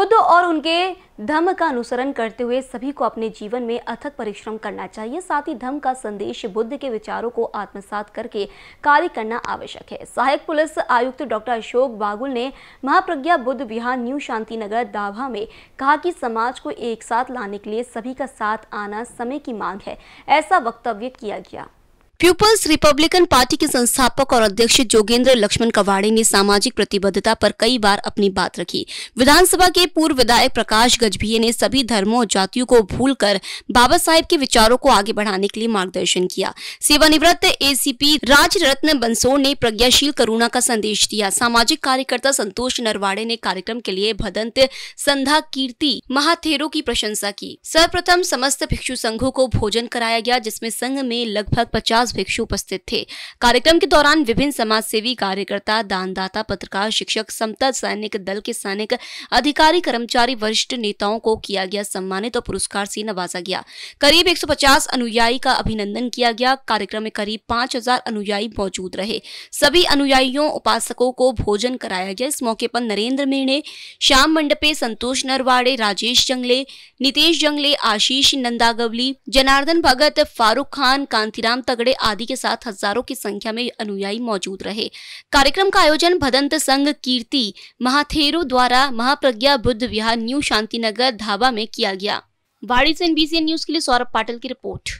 बुद्ध और उनके धम्म का अनुसरण करते हुए सभी को अपने जीवन में अथक परिश्रम करना चाहिए साथ ही धम्म का संदेश बुद्ध के विचारों को आत्मसात करके कार्य करना आवश्यक है सहायक पुलिस आयुक्त डॉक्टर अशोक बागुल ने महाप्रज्ञा बुद्ध विहार न्यू शांति नगर दाभा में कहा कि समाज को एक साथ लाने के लिए सभी का साथ आना समय की मांग है ऐसा वक्तव्य किया गया पीपल्स रिपब्लिकन पार्टी के संस्थापक और अध्यक्ष जोगेंद्र लक्ष्मण कवाड़े ने सामाजिक प्रतिबद्धता पर कई बार अपनी बात रखी विधानसभा के पूर्व विधायक प्रकाश गजभिये ने सभी धर्मों और जातियों को भूलकर बाबा साहेब के विचारों को आगे बढ़ाने के लिए मार्गदर्शन किया सेवानिवृत्त एसीपी राज रत्न बंसोर ने प्रज्ञाशील करुणा का संदेश दिया सामाजिक कार्यकर्ता संतोष नरवाड़े ने कार्यक्रम के लिए भदंत संधा कीर्ति महाथेरों की प्रशंसा की सर्वप्रथम समस्त भिक्षु संघों को भोजन कराया गया जिसमे संघ में लगभग पचास पचास भिक्षु उपस्थित थे कार्यक्रम के दौरान विभिन्न समाज सेवी कार्यकर्ता दानदाता पत्रकार शिक्षक समता सैनिक दल के सैनिक अधिकारी कर्मचारी वरिष्ठ नेताओं को किया गया सम्मानित और पुरस्कार से नवाजा गया करीब एक अनुयायी का अभिनंदन किया गया कार्यक्रम में करीब पांच अनुयायी मौजूद रहे सभी अनुयायियों उपासकों को भोजन कराया गया इस मौके पर नरेंद्र मीणे श्याम मंडपे संतोष नरवाड़े राजेश जंगले नितेश जंगले आशीष नंदागवली जनार्दन भगत फारूक खान कांतिराम तगड़े आदि के साथ हजारों की संख्या में अनुयायी मौजूद रहे कार्यक्रम का आयोजन भदंत संघ कीर्ति महाथेरो द्वारा महाप्रज्ञा बुद्ध विहार न्यू शांति नगर धाबा में किया गया वाड़ी से एनबीसी न्यूज के लिए सौरभ पाटिल की रिपोर्ट